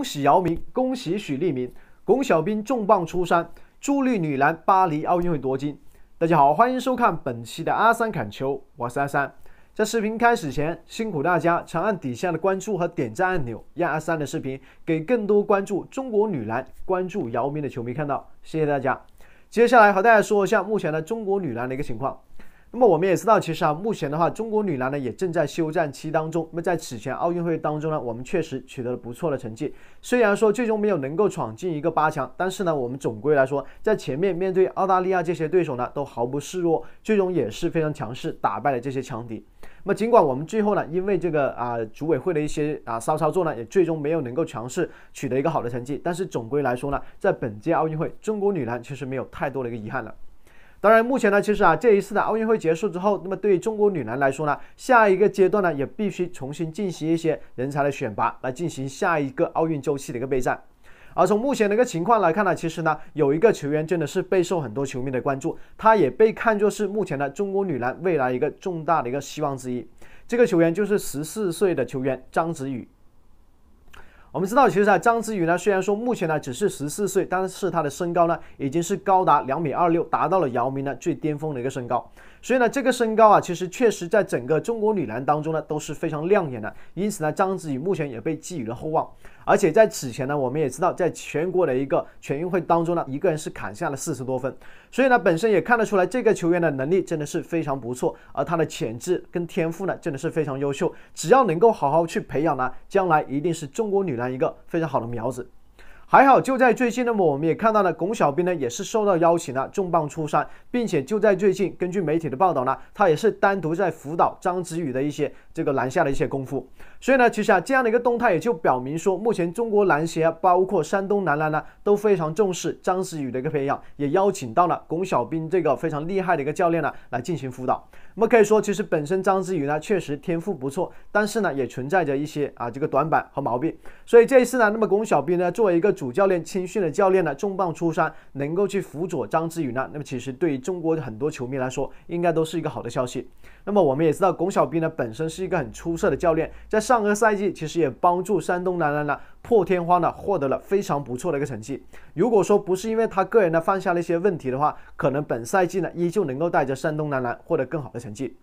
恭喜姚明，恭喜许利民，龚小兵重磅出山，助力女篮巴黎奥运会夺金。大家好，欢迎收看本期的阿三砍球，我是阿三。在视频开始前，辛苦大家长按底下的关注和点赞按钮，让阿三的视频给更多关注中国女篮、关注姚明的球迷看到。谢谢大家。接下来和大家说一下目前的中国女篮的一个情况。那么我们也知道，其实啊，目前的话，中国女篮呢也正在休战期当中。那么在此前奥运会当中呢，我们确实取得了不错的成绩。虽然说最终没有能够闯进一个八强，但是呢，我们总归来说，在前面面对澳大利亚这些对手呢，都毫不示弱，最终也是非常强势，打败了这些强敌。那么尽管我们最后呢，因为这个啊，组委会的一些啊骚操作呢，也最终没有能够强势取得一个好的成绩，但是总归来说呢，在本届奥运会，中国女篮确实没有太多的一个遗憾了。当然，目前呢，其实啊，这一次的奥运会结束之后，那么对于中国女篮来说呢，下一个阶段呢，也必须重新进行一些人才的选拔，来进行下一个奥运周期的一个备战。而从目前的一个情况来看呢，其实呢，有一个球员真的是备受很多球迷的关注，他也被看作是目前的中国女篮未来一个重大的一个希望之一。这个球员就是十四岁的球员张子宇。我们知道，其实啊，张之宇呢，虽然说目前呢只是十四岁，但是他的身高呢已经是高达两米二六，达到了姚明呢最巅峰的一个身高。所以呢，这个身高啊，其实确实在整个中国女篮当中呢都是非常亮眼的。因此呢，张子宇目前也被寄予了厚望。而且在此前呢，我们也知道，在全国的一个全运会当中呢，一个人是砍下了四十多分。所以呢，本身也看得出来这个球员的能力真的是非常不错，而他的潜质跟天赋呢，真的是非常优秀。只要能够好好去培养呢，将来一定是中国女篮一个非常好的苗子。还好，就在最近呢，我们也看到了巩晓彬呢，也是受到邀请了，重磅出山，并且就在最近，根据媒体的报道呢，他也是单独在辅导张子宇的一些这个篮下的一些功夫。所以呢，其实啊，这样的一个动态也就表明说，目前中国篮协啊、包括山东男篮呢都非常重视张思宇的一个培养，也邀请到了巩晓彬这个非常厉害的一个教练呢来进行辅导。那么可以说，其实本身张之宇呢确实天赋不错，但是呢也存在着一些啊这个短板和毛病。所以这一次呢，那么巩晓彬呢作为一个主教练青训的教练呢重磅出山，能够去辅佐张之宇呢，那么其实对于中国的很多球迷来说，应该都是一个好的消息。那么我们也知道，巩晓彬呢本身是一个很出色的教练，在上个赛季其实也帮助山东男篮呢破天荒的获得了非常不错的一个成绩。如果说不是因为他个人呢犯下了一些问题的话，可能本赛季呢依旧能够带着山东男篮获得更好的成绩。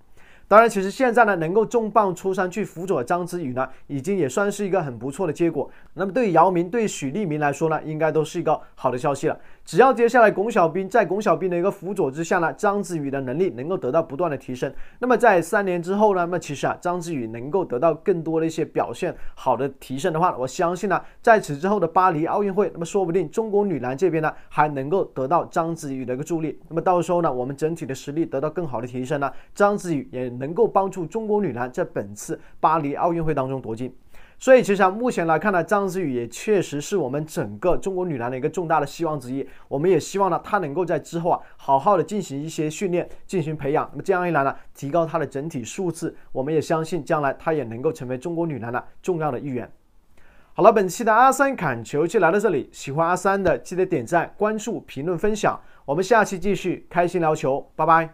当然，其实现在呢能够重磅出山去辅佐张之宇呢，已经也算是一个很不错的结果。那么对于姚明、对许利民来说呢，应该都是一个好的消息了。只要接下来巩晓彬在巩晓彬的一个辅佐之下呢，张子宇的能力能够得到不断的提升，那么在三年之后呢，那么其实啊，张子宇能够得到更多的一些表现好的提升的话，我相信呢，在此之后的巴黎奥运会，那么说不定中国女篮这边呢还能够得到张子宇的一个助力，那么到时候呢，我们整体的实力得到更好的提升呢，张子宇也能够帮助中国女篮在本次巴黎奥运会当中夺金。所以，其实目前来看呢，张子宇也确实是我们整个中国女篮的一个重大的希望之一。我们也希望呢，她能够在之后啊，好好的进行一些训练，进行培养。那么这样一来呢，提高她的整体素质。我们也相信，将来她也能够成为中国女篮的重要的一员。好了，本期的阿三侃球就来到这里。喜欢阿三的，记得点赞、关注、评论、分享。我们下期继续开心聊球，拜拜。